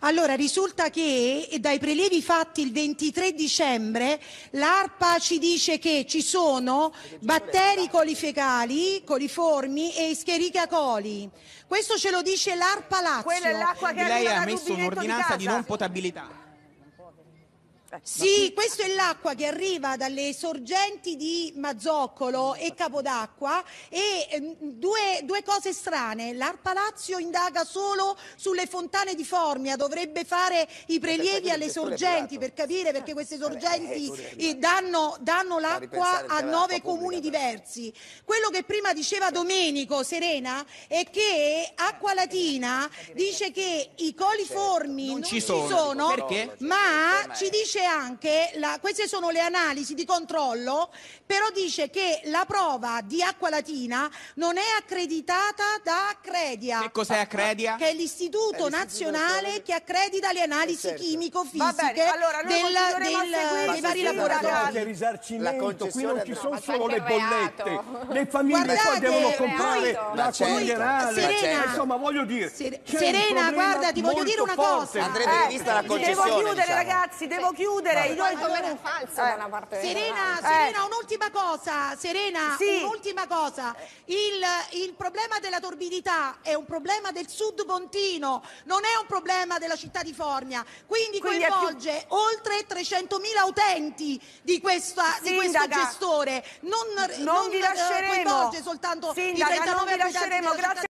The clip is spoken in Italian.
Allora, risulta che dai prelievi fatti il 23 dicembre l'ARPA ci dice che ci sono batteri colifecali, coliformi e Escherichia coli. Questo ce lo dice l'ARPA Lazio. Quella è l'acqua che Lei ha messo un'ordinanza di, di non potabilità sì, questa è l'acqua che arriva dalle sorgenti di Mazzoccolo e Capodacqua e due, due, cose strane. L'Ar Palazio indaga solo sulle fontane di Formia, dovrebbe fare i prelievi alle sorgenti per capire perché queste sorgenti danno, danno l'acqua a nove comuni diversi. Quello che prima diceva Domenico Serena è che Acqua Latina dice che i coliformi non, ci sono, ma ci dice dice anche, la, queste sono le analisi di controllo, però dice che la prova di acqua latina non è accreditata da Accredia. Che cos'è Accredia? Che è l'istituto, è nazionale del... che accredita le analisi certo. chimico-fisiche allora, dei vari laboratori. La qui non ci sono solo le bollette, le famiglie Guardate, poi devono comprare l'acqua la coglierale. Cioè, insomma, voglio dire. Serena, guarda, ti voglio dire una forte. cosa. Andrete eh, rivista la concessione. Devo chiudere, diciamo. ragazzi, devo chiudere chiudere. Noi come falso eh. da una parte. Serena, Serena eh. un'ultima cosa, Serena, sì. un'ultima cosa. Il, il problema della torbidità è un problema del sud pontino, non è un problema della città di Fornia. Quindi, Quindi coinvolge più... oltre 300.000 utenti di, questa, Sindaca, di questo gestore. Non, non, non vi eh, lasceremo. coinvolge soltanto Sindaca, i 39 non Grazie.